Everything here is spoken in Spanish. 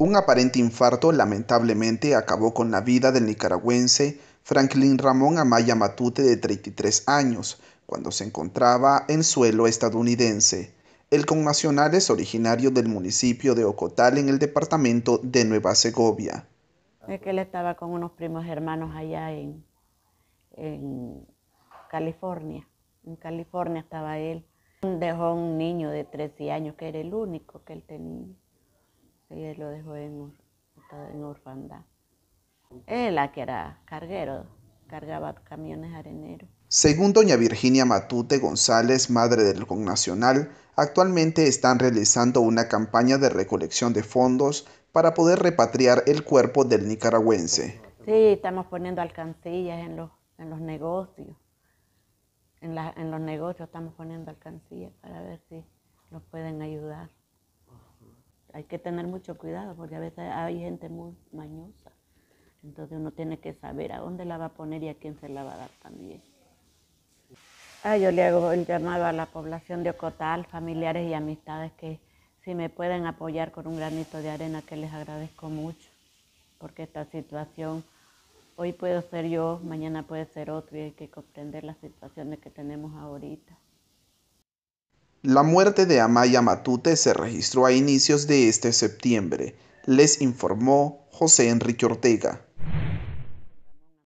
Un aparente infarto lamentablemente acabó con la vida del nicaragüense Franklin Ramón Amaya Matute de 33 años cuando se encontraba en suelo estadounidense. El connacional es originario del municipio de Ocotal en el departamento de Nueva Segovia. que él estaba con unos primos hermanos allá en, en California. En California estaba él. Dejó un niño de 13 años que era el único que él tenía él lo dejó en, en orfandad. Él, que era carguero, cargaba camiones areneros. Según doña Virginia Matute González, madre del connacional, actualmente están realizando una campaña de recolección de fondos para poder repatriar el cuerpo del nicaragüense. Sí, estamos poniendo alcancillas en los, en los negocios. En, la, en los negocios estamos poniendo alcancillas para ver hay que tener mucho cuidado porque a veces hay gente muy mañosa. Entonces uno tiene que saber a dónde la va a poner y a quién se la va a dar también. Ah, yo le hago el llamado a la población de Ocotal, familiares y amistades que si me pueden apoyar con un granito de arena que les agradezco mucho, porque esta situación hoy puedo ser yo, mañana puede ser otro y hay que comprender las situaciones que tenemos ahorita. La muerte de Amaya Matute se registró a inicios de este septiembre, les informó José Enrique Ortega.